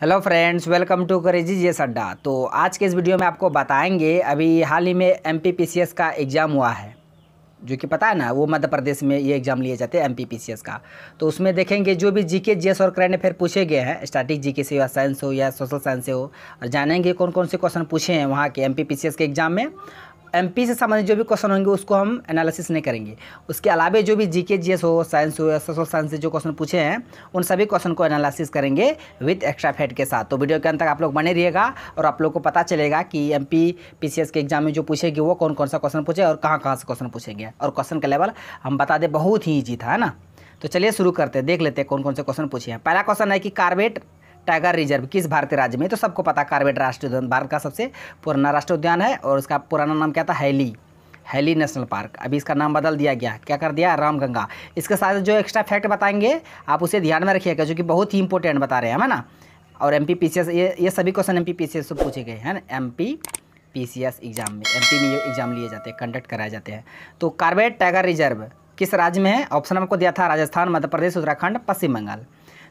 hello friends welcome to करेजी जे अड्डा तो आज के इस वीडियो में आपको बताएंगे अभी हाल ही में एम का एग्ज़ाम हुआ है जो कि पता है ना वो मध्य प्रदेश में ये एग्ज़ाम लिए जाते हैं एम का तो उसमें देखेंगे जो भी जीके जीएस और करेंट अफेयर पूछे गए हैं स्टैटिक जीके से या साइंस हो या सोशल साइंस से हो और जानेंगे कौन कौन से क्वेश्चन पूछे हैं वहाँ के एम के एग्ज़ाम में एमपी से संबंधित जो भी क्वेश्चन होंगे उसको हम एनालिसिस नहीं करेंगे उसके अलावा जो भी जीके जीएस हो साइंस हो या सोशल साइंस से जो क्वेश्चन पूछे हैं उन सभी क्वेश्चन को एनालिसिस करेंगे विथ एक्स्ट्रा फैट के साथ तो वीडियो के अंत तक आप लोग बने रहिएगा और आप लोग को पता चलेगा कि एम पी के एग्जाम में जो पूछेगी वो कौन कौन सा क्वेश्चन पूछे और कहाँ कहाँ से क्वेश्चन पूछेंगे और क्वेश्चन का लेवल हम बता दें बहुत ही ईजी था है ना तो चलिए शुरू करते हैं देख लेते हैं कौन कौन से क्वेश्चन पूछे हैं पहला क्वेश्चन है कि कार्बेट टाइगर रिजर्व किस भारतीय राज्य में तो सबको पता कार्बेट राष्ट्रीय उद्यान भारत का सबसे पुराना राष्ट्रीय उद्यान है और उसका पुराना नाम क्या था हैली हैली नेशनल पार्क अभी इसका नाम बदल दिया गया क्या कर दिया रामगंगा इसके साथ जो एक्स्ट्रा फैक्ट बताएंगे आप उसे ध्यान में रखिएगा जो कि बहुत ही इंपॉर्टेंट बता रहे हैं है ना और M P P C S ये ये सभी question M P P C S से पूछे गए हैं M P P C S exam में एम पी में ये एग्जाम लिए जाते हैं कंडक्ट कराए जाते हैं तो कार्बेट टाइगर रिजर्व किस राज्य में है ऑप्शन आपको दिया था राजस्थान मध्य प्रदेश उत्तराखंड पश्चिम बंगाल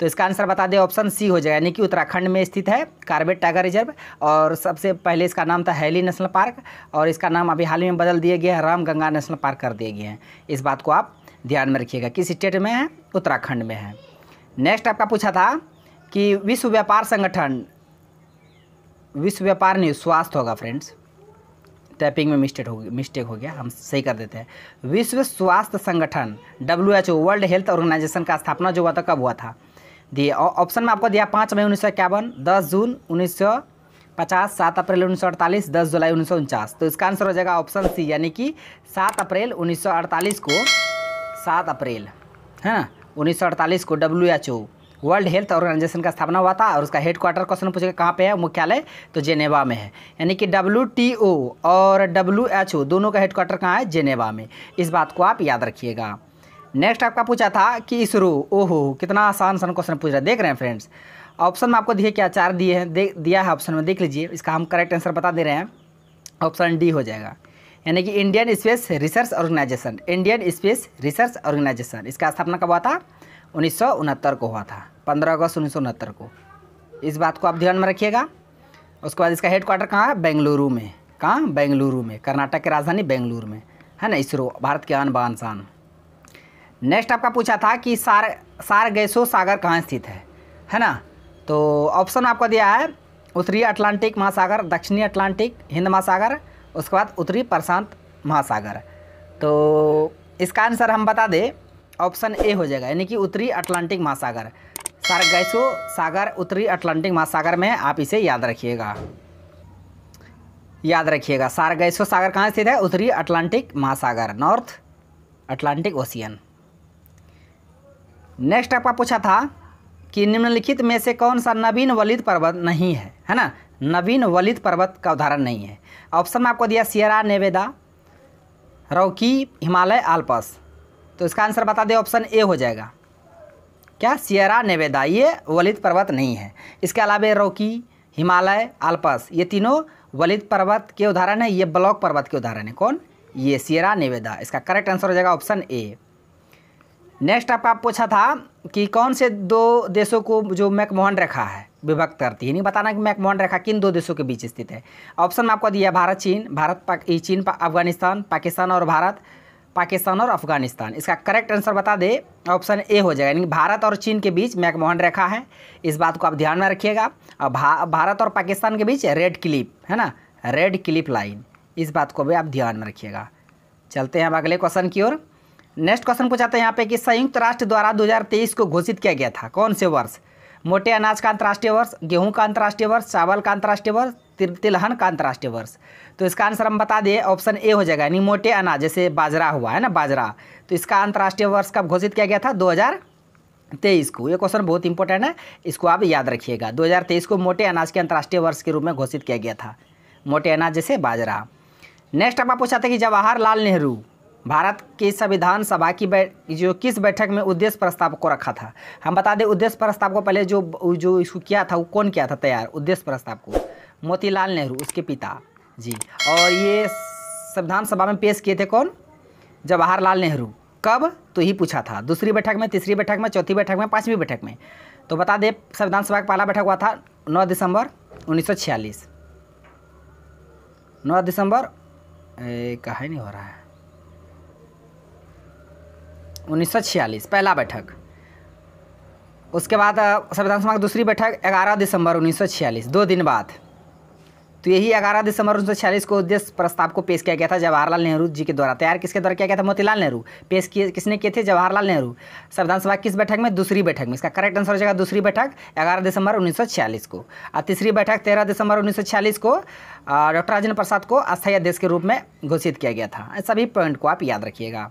तो इसका आंसर बता दें ऑप्शन सी हो जाएगा यानी कि उत्तराखंड में स्थित है कार्बेट टाइगर रिजर्व और सबसे पहले इसका नाम था हैली नेशनल पार्क और इसका नाम अभी हाल ही में बदल दिया गया है राम गंगा नेशनल पार्क कर दिए गए हैं इस बात को आप ध्यान में रखिएगा किस स्टेट में है उत्तराखंड में है नेक्स्ट आपका पूछा था कि विश्व व्यापार संगठन विश्व व्यापार नहीं स्वास्थ्य होगा फ्रेंड्स टैपिंग में मिस्टेक हो मिस्टेक हो गया हम सही कर देते हैं विश्व स्वास्थ्य संगठन W H O world health organisation का स्थापना जो हुआ था कब हुआ था दिए और ऑप्शन में आपको दिया पाँच मई उन्नीस सौ इक्यावन दस जून उन्नीस सौ पचास सात अप्रैल उन्नीस सौ अड़तालीस दस जुलाई उन्नीस सौ उनचास तो इसका आंसर हो जाएगा ऑप्शन सी यानी कि सात अप्रैल उन्नीस सौ अड़तालीस को सात अप्रैल है ना उन्नीस सौ अड़तालीस को W H O world health organisation का स्थापना हुआ था और उसका हेड क्वार्टर क्वेश्चन पूछेगा कहाँ पे है मुख्यालय तो जेनेवा में है यानी कि डब्ल्यू टी ओ और डब्ल्यू एच ओ दोनों का हेड क्वार्टर कहाँ है जेनेवा में इस बात को आप याद रखिएगा नेक्स्ट आपका पूछा था कि इसरो ओहो कितना आसान आसान क्वेश्चन पूछ रहा है देख रहे हैं फ्रेंड्स ऑप्शन में आपको दिए क्या चार दिए हैं दे दिया है ऑप्शन में देख लीजिए इसका हम करेक्ट आंसर बता दे रहे हैं ऑप्शन डी हो जाएगा यानी कि Indian space research organisation Indian space research organisation इसका स्थापना कब हुआ था उन्नीस को हुआ था पंद्रह अगस्त उन्नीस को इस बात को आप ध्यान में रखिएगा उसके बाद इसका हेड क्वार्टर कहाँ है बेंगलुरु में कहाँ बेंगलुरु में कर्नाटक की राजधानी बेंगलुरु में है ना इसरो भारत के आन बान शान नेक्स्ट आपका पूछा था कि सार सार गैसो सागर कहाँ स्थित है है ना तो ऑप्शन आपका दिया है उत्तरी अटलांटिक महासागर दक्षिणी अटलांटिक हिंद महासागर उसके बाद उत्तरी प्रशांत महासागर तो इसका आंसर हम बता दें ऑप्शन ए हो जाएगा यानी कि उत्तरी अटलांटिक महासागर सार गैसो सागर उत्तरी अटलांटिक महासागर में आप इसे याद रखिएगा याद रखिएगा सार गैसो सागर कहाँ स्थित है उत्तरी अटलांटिक महासागर नॉर्थ अटलांटिक ओशियन नेक्स्ट आपका पूछा था कि निम्नलिखित में से कौन सा नवीन वलित पर्वत नहीं है है ना नवीन वलित पर्वत का उदाहरण नहीं है ऑप्शन आपको दिया Sierra Nevada Rocky Himalaya Alps तो इसका आंसर बता दें ऑप्शन ए हो जाएगा क्या सियरा नेवेदा ये वलित पर्वत नहीं है इसके अलावा रौकी हिमालय आलपस ये तीनों वलित पर्वत के उदाहरण है ये ब्लॉक पर्वत के उदाहरण है कौन ये सियरा नेवेदा इसका करेक्ट आंसर हो जाएगा ऑप्शन ए नेक्स्ट आपका आप पूछा अच्छा था कि कौन से दो देशों को जो मैकमोहन रेखा है विभक्त करती है नहीं बताना कि मैकमोहन रेखा किन दो देशों के बीच स्थित है ऑप्शन में आपको दिया भारत चीन भारत पाक चीन पा, अफगानिस्तान पाकिस्तान और भारत पाकिस्तान और अफगानिस्तान इसका करेक्ट आंसर बता दे ऑप्शन ए हो जाएगा यानी भारत और चीन के बीच मैकमोहन रेखा है इस बात को आप ध्यान में रखिएगा और भा, भारत और पाकिस्तान के बीच रेड क्लिप है ना रेड क्लिप लाइन इस बात को भी आप ध्यान में रखिएगा चलते हैं अब अगले क्वेश्चन की ओर नेक्स्ट क्वेश्चन पूछा है यहाँ पे कि संयुक्त राष्ट्र द्वारा 2023 को घोषित किया गया था कौन से वर्ष मोटे अनाज का अंतर्राष्ट्रीय वर्ष गेहूं का अंतर्राष्ट्रीय वर्ष चावल का अंतर्राष्ट्रीय वर्ष तिलहन का अंतर्राष्ट्रीय वर्ष तो इसका आंसर हम बता दें ऑप्शन ए हो जाएगा यानी मोटे अनाज जैसे बाजरा हुआ है ना बाजरा तो इसका अंतर्राष्ट्रीय वर्ष कब घोषित किया गया था दो तेईस को ये क्वेश्चन बहुत इंपॉर्टेंट है इसको आप याद रखिएगा 2023 को मोटे अनाज के अंतर्राष्ट्रीय वर्ष के रूप में घोषित किया गया था मोटे अनाज जैसे बाजरा नेक्स्ट आपका पूछा था कि जवाहरलाल नेहरू भारत की संविधान सभा की बै, जो किस बैठक में उद्देश्य प्रस्ताव को रखा था हम बता दें उद्देश्य प्रस्ताव को पहले जो जो इसको किया था वो कौन किया था तैयार उद्देश्य प्रस्ताव को मोतीलाल नेहरू उसके पिता जी और ये संविधान सभा में पेश किए थे कौन जवाहरलाल नेहरू कब तो ही पूछा था दूसरी बैठक में तीसरी बैठक में चौथी बैठक में पाँचवीं बैठक में तो बता दें संविधान सभा का पहला बैठक हुआ था नौ दिसंबर उन्नीस नौ दिसंबर कहा नहीं हो रहा है उन्नीस पहला बैठक उसके बाद संविधान सभा की दूसरी बैठक 11 दिसंबर 1946 दो दिन बाद तो यही 11 दिसंबर 1946 को उद्देश्य प्रस्ताव को पेश किया गया था जवाहरलाल नेहरू जी के द्वारा तैयार किसके द्वारा किया गया था मोतीलाल नेहरू पेश किए किसने किए थे जवाहरलाल नेहरू संविधान सभा किस बैठक में दूसरी बैठक में इसका करेक्ट आंसर हो जाएगा दूसरी बैठक ग्यारह दिसंबर उन्नीस को और तीसरी बैठक तेरह दिसंबर उन्नीस को डॉक्टर राजेंद्र प्रसाद को अस्थायी अध्यक्ष के रूप में घोषित किया गया था सभी पॉइंट को आप याद रखिएगा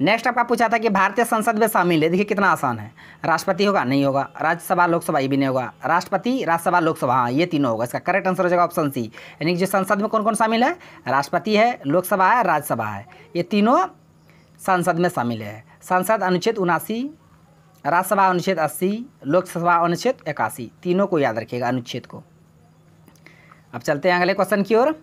नेक्स्ट आपका पूछा था कि भारतीय संसद में शामिल है देखिए कितना आसान है राष्ट्रपति होगा नहीं होगा राज्यसभा लोकसभा ये भी नहीं होगा राष्ट्रपति राज्यसभा लोकसभा हाँ ये तीनों होगा इसका करेक्ट आंसर हो जाएगा ऑप्शन सी यानी कि जो संसद में कौन कौन शामिल है राष्ट्रपति है लोकसभा है राज्यसभा है ये तीनों संसद में शामिल है संसद अनुच्छेद उनासी राज्यसभा अनुच्छेद अस्सी लोकसभा अनुच्छेद इक्यासी तीनों को याद रखिएगा अनुच्छेद को अब चलते हैं अगले क्वेश्चन की ओर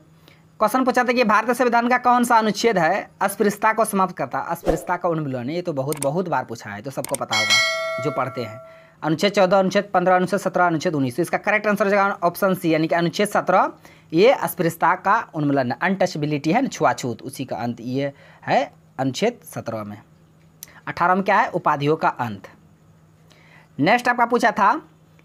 क्वेश्चन पूछा था कि भारतीय संविधान का कौन सा अनुच्छेद है अस्पृश्यता को समाप्त करता अस्पृश्यता का उन्मूलन ये तो बहुत बहुत बार पूछा है तो सबको पता होगा जो पढ़ते हैं अनुच्छेद चौदह अनुच्छेद पंद्रह अनुच्छेद सत्रह अनुच्छेद उन्नीस तो इसका करेक्ट आंसर हो जाएगा ऑप्शन सी यानी कि अनुच्छेद सत्रह ये अस्पृश्यता का उन्मूलन अनटचबिलिटी है छुआछूत उसी का अंत ये है अनुच्छेद सत्रह में अठारह में क्या है उपाधियों का अंत नेक्स्ट आपका पूछा था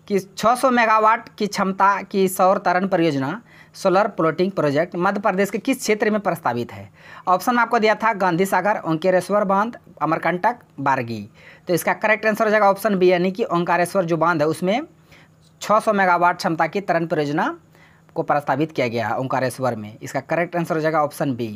कि 600 मेगावाट की क्षमता की सौर तरण परियोजना solar floating project Madhya Pradesh के किस क्षेत्र में प्रस्तावित है ऑप्शन में आपको दिया था गांधी सागर ओंकारेश्वर बांध अमरकंटक बारगी तो इसका करेक्ट आंसर हो जाएगा ऑप्शन बी यानी कि ओंकारेश्वर जो बांध है उसमें 600 मेगावाट क्षमता की तरण परियोजना को प्रस्तावित किया गया है ओंकारेश्वर में इसका करेक्ट आंसर हो जाएगा ऑप्शन बी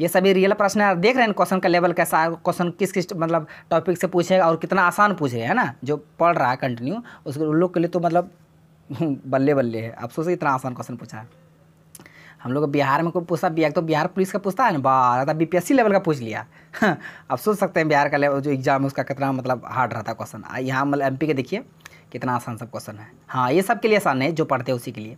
ये सभी रियल प्रश्न है देख रहे हैं क्वेश्चन का लेवल कैसा है क्वेश्चन किस किस मतलब टॉपिक से पूछेगा और कितना आसान पूछ रहे हैं ना जो पढ़ रहा है कंटिन्यू उस लोग के लिए तो मतलब बल्ले बल्ले है आप सोचिए इतना आसान क्वेश्चन पूछा है हम लोग बिहार में कोई पूछा बिहार तो बिहार पुलिस का पूछता है ना बार एस सी लेवल का पूछ लिया अब आप सोच सकते हैं बिहार का लेवल जो एग्ज़ाम है उसका कितना मतलब हार्ड रहता है क्वेश्चन यहाँ मतलब एम के देखिए कितना आसान सब क्वेश्चन है हाँ ये सब के लिए आसान है जो पढ़ते हैं उसी के लिए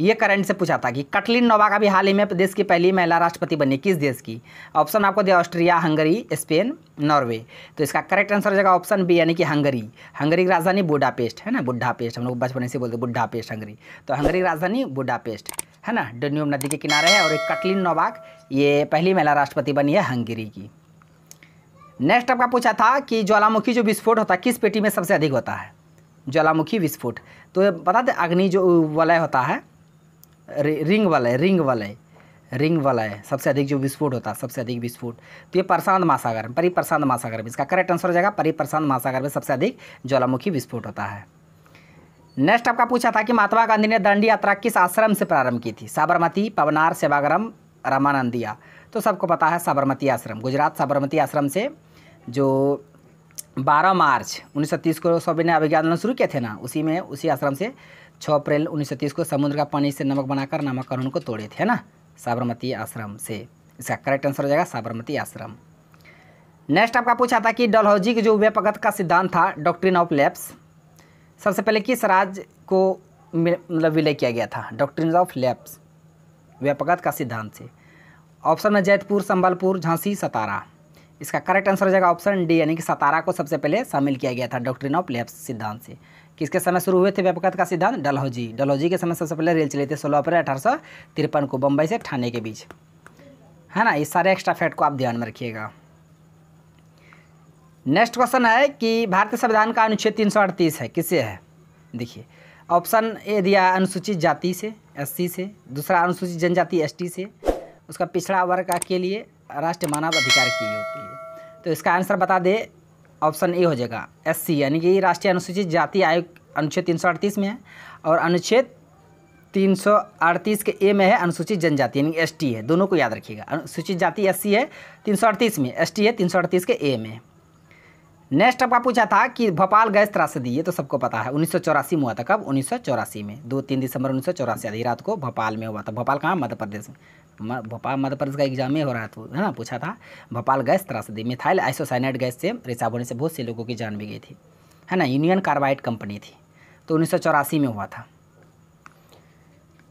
ये करंट से पूछा था कि कटलिन नोवाक अभी हाल ही में देश की पहली महिला राष्ट्रपति बनी किस देश की ऑप्शन आपको दिया ऑस्ट्रिया हंगरी स्पेन नॉर्वे तो इसका करेक्ट आंसर हो जाएगा ऑप्शन बी यानी कि हंगरी हंगरी की राजधानी बुडापेस्ट है ना बुड्ढापेस्ट हम लोग बचपन से बोलते बुड्ढापेस्ट हंगरी तो हंगरी की राजधानी बुडापेस्ट है ना डोन्यूम नदी के किनारे है और एक कटलिन नोवाक ये पहली महिला राष्ट्रपति बनी है हंगरी की नेक्स्ट आपका पूछा था कि ज्वालामुखी जो विस्फोट होता है किस पेटी में सबसे अधिक होता है ज्वालामुखी विस्फोट तो बता दें अग्नि जो वलय होता है रिंग है रिंग है रिंग है सबसे अधिक जो विस्फोट होता है सबसे अधिक विस्फोट तो ये प्रशांत महासागर में प्रशांत महासागर में इसका करेक्ट आंसर हो जाएगा प्रशांत महासागर में सबसे अधिक ज्वालामुखी विस्फोट होता है नेक्स्ट आपका पूछा था कि महात्मा गांधी ने दंडी यात्रा किस आश्रम से प्रारंभ की थी साबरमती पवनार सेवाग्राम रामानंदिया तो सबको पता है साबरमती आश्रम गुजरात साबरमती आश्रम से जो 12 मार्च तीस को सौविनय अभिज्ञान शुरू किए थे ना उसी में उसी आश्रम से छः अप्रैल उन्नीस को समुद्र का पानी से नमक बनाकर नामकरण को तोड़े थे है ना साबरमती आश्रम से इसका करेक्ट आंसर हो जाएगा साबरमती आश्रम नेक्स्ट आपका पूछा था कि डलहौजी के जो व्यापगत का सिद्धांत था डॉक्ट्रिन ऑफ लैप्स सबसे पहले किस राज्य को मतलब विलय किया गया था डॉक्ट्रिन ऑफ लैप्स व्यापगत का सिद्धांत से ऑप्शन में जैतपुर संबलपुर झांसी सतारा इसका करेक्ट आंसर हो जाएगा ऑप्शन डी यानी कि सतारा को सबसे पहले शामिल किया गया था डॉक्ट्रिन ऑफ लैप्स सिद्धांत से किसके समय शुरू हुए थे व्यापकत का सिद्धांत डलहौजी डलहौजी के समय सबसे पहले रेल चले थे सोलह अप्रैल अठारह तिरपन को बम्बई से ठाणे के बीच है ना ये सारे एक्स्ट्रा फैक्ट को आप ध्यान में रखिएगा नेक्स्ट क्वेश्चन है कि भारतीय संविधान का अनुच्छेद तीन सौ अड़तीस है किससे है देखिए ऑप्शन ए दिया अनुसूचित जाति से सी से दूसरा अनुसूचित जनजाति टी से उसका पिछड़ा वर्ग के लिए राष्ट्रीय मानव अधिकार की योग के लिए तो इसका आंसर बता दे ऑप्शन ए हो जाएगा एस यानी कि राष्ट्रीय अनुसूचित जाति आयोग अनुच्छेद तीन में है और अनुच्छेद 338 के ए में है अनुसूचित जनजाति यानी एसटी है दोनों को याद रखिएगा अनुसूचित जाति एस है 338 में एस है 338 के ए में नेक्स्ट आपका पूछा था कि भोपाल गैस त्रासदी ये तो सबको पता है उन्नीस में हुआ था कब उन्नीस में दो तीन दिसंबर उन्नीस सौ आधी रात को भोपाल में हुआ था भोपाल कहाँ मध्य प्रदेश में भोपाल मध्य प्रदेश का एग्जाम ही हो रहा था है ना पूछा था भोपाल गैस त्रासदी मिथाइल आइसोसाइनेट गैस से रिसाव होने से बहुत से लोगों की जान भी गई थी है ना यूनियन कार्बाइड कंपनी थी तो उन्नीस में हुआ था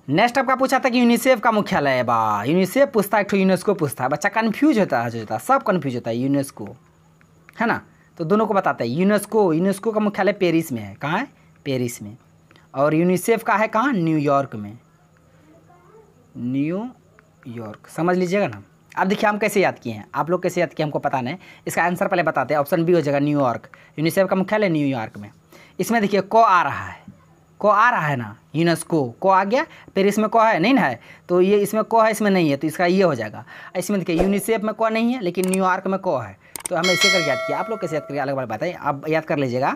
नेक्स्ट आपका पूछा था कि यूनिसेफ का मुख्यालय है बा यूनिसेफ पूछता है एक यूनेस्को पूछता है बच्चा कन्फ्यूज होता है जो सब कन्फ्यूज होता है यूनेस्को है ना तो दोनों को बताते हैं यूनेस्को यूनेस्को का मुख्यालय पेरिस में है कहाँ है पेरिस में और यूनिसेफ का है कहाँ न्यूयॉर्क में न्यू यॉर्क समझ लीजिएगा ना अब देखिए हम कैसे याद किए हैं आप लोग कैसे याद किए हमको पता नहीं इसका आंसर पहले बताते हैं ऑप्शन बी हो जाएगा न्यूयॉर्क यूनिसेफ का मुख्यालय न्यूयॉर्क में इसमें देखिए को आ रहा है को आ रहा है ना यूनेस्को को आ गया फिर इसमें को है नहीं ना है तो ये इसमें को है इसमें नहीं है तो इसका ये हो जाएगा इसमें देखिए यूनिसेफ में को नहीं है लेकिन न्यूयॉर्क में को है तो हमें इसे करके याद किया आप लोग कैसे याद करिए अलग बार बताइए आप याद कर लीजिएगा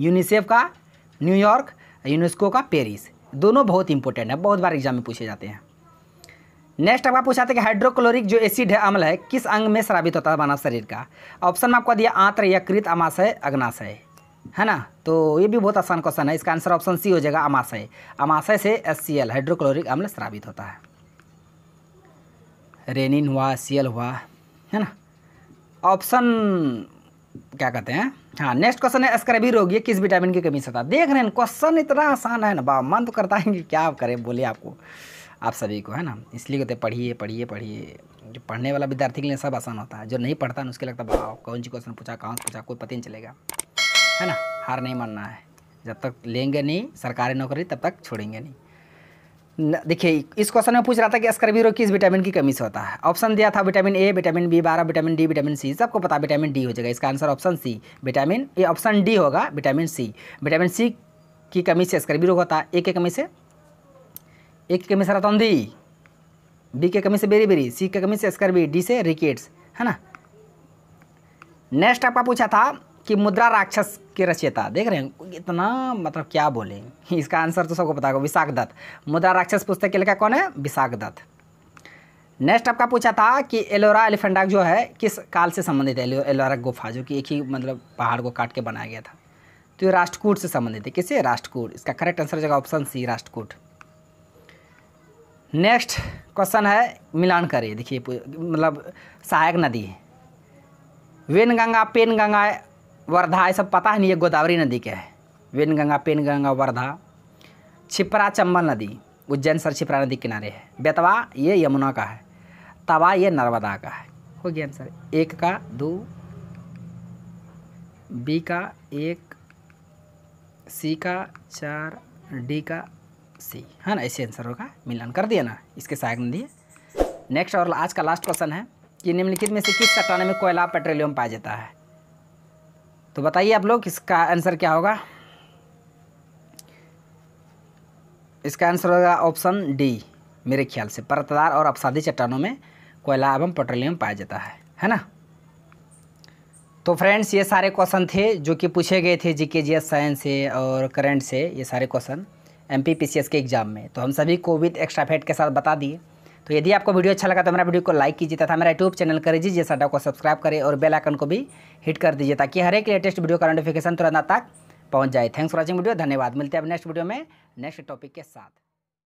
यूनिसेफ का न्यूयॉर्क यूनेस्को का पेरिस दोनों बहुत इंपॉर्टेंट है बहुत बार एग्जाम में पूछे जाते हैं नेक्स्ट आपका पूछा था कि हाइड्रोक्लोरिक जो एसिड है अम्ल है किस अंग में श्रावित होता है मानव शरीर का ऑप्शन में आपको दिया आंत्र यकृत अमाशय अग्नाशय है ना तो ये भी बहुत आसान क्वेश्चन है इसका आंसर ऑप्शन सी हो जाएगा अमाशय अमाशय से एस सी एल हाइड्रोक्लोरिक अम्ल श्रावित होता है रेनिन हुआ सी एल हुआ है ना ऑप्शन क्या कहते हैं हाँ नेक्स्ट क्वेश्चन है स्क्रैबी रोग ये किस विटामिन की कमी से होता है देख रहे हैं क्वेश्चन इतना आसान है ना बा मन तो करता है कि क्या आप करें बोलिए आपको आप सभी को है ना इसलिए कहते पढ़िए पढ़िए पढ़िए जो पढ़ने वाला विद्यार्थी के लिए सब आसान होता है जो नहीं पढ़ता ना उसके लगता भाव कौन सी क्वेश्चन पूछा कहाँ से पूछा कोई पता नहीं चलेगा है ना हार नहीं मानना है जब तक लेंगे नहीं सरकारी नौकरी तब तक छोड़ेंगे नहीं देखिए इस क्वेश्चन में पूछ रहा था कि अस्करबी रोग किस विटामिन की कमी से होता है ऑप्शन दिया था विटामिन ए विटामिन बी बारह विटामिन डी विटामिन सी सबको पता विटामिन डी हो जाएगा इसका answer option C vitamin A option D होगा विटामिन सी विटामिन सी की कमी से अस्करबी रोग होता है ए की कमी से एक की कमी से रतौंदी बी के कमी से बेरी बेरी सी के कमी से स्कर बी डी से रिकेट्स है ना नेक्स्ट आपका पूछा था कि मुद्रा राक्षस के रचयिता देख रहे हैं इतना मतलब क्या बोले इसका आंसर तो सबको पता होगा विशाख दत्त मुद्रा राक्षस पुस्तक के लिखा कौन है विशाख दत्त नेक्स्ट आपका पूछा था कि एलोरा एलिफेंडा जो है किस काल से संबंधित है एलोरा गुफा जो कि एक ही मतलब पहाड़ को काट के बनाया गया था तो ये राष्ट्रकूट से संबंधित है किससे राष्ट्रकूट इसका करेक्ट आंसर हो जाएगा option C Rashtrakuta next question है मिलान करिए देखिए मतलब सहायक नदी है वेन गंगा पेन गंगा वर्धा ये सब पता है नहीं ये गोदावरी नदी के है वेन गंगा पेन गंगा वर्धा छिपरा चंबल नदी उज्जैन सर छिपरा नदी किनारे है बेतवा ये यमुना का है तवा ये नर्मदा का है हो गया आंसर एक का दो बी का एक सी का चार डी का सी है ना ऐसे आंसर होगा मिलान कर दिया ना इसके सहायक दिए नेक्स्ट और आज का लास्ट क्वेश्चन है कि निम्नलिखित में से किस चट्टान में कोयला पेट्रोलियम पाया जाता है तो बताइए आप लोग इसका आंसर क्या होगा इसका आंसर होगा ऑप्शन डी मेरे ख्याल से परतदार और अपसादी चट्टानों में कोयला एवं पेट्रोलियम पाया जाता है है ना तो फ्रेंड्स ये सारे क्वेश्चन थे जो कि पूछे गए थे जीके जीएस साइंस से और करंट से ये सारे क्वेश्चन एम के एग्ज़ाम में तो हम सभी को विद फेट के साथ बता दिए तो यदि आपको वीडियो अच्छा लगा तो मेरा वीडियो को लाइक कीजिए तथा मेरा यूट्यूब चैनल कर दीजिए साडा को सब्सक्राइब करें और बेल आइकन को भी हिट कर दीजिए ताकि हर एक लेटेस्ट वीडियो का नोटिफिकेशन तुरंत तक पहुँच जाए थैंक्स फॉर वॉचिंग वीडियो धन्यवाद मिलते हैं अब नेक्स्ट वीडियो में नेक्स्ट टॉपिक के साथ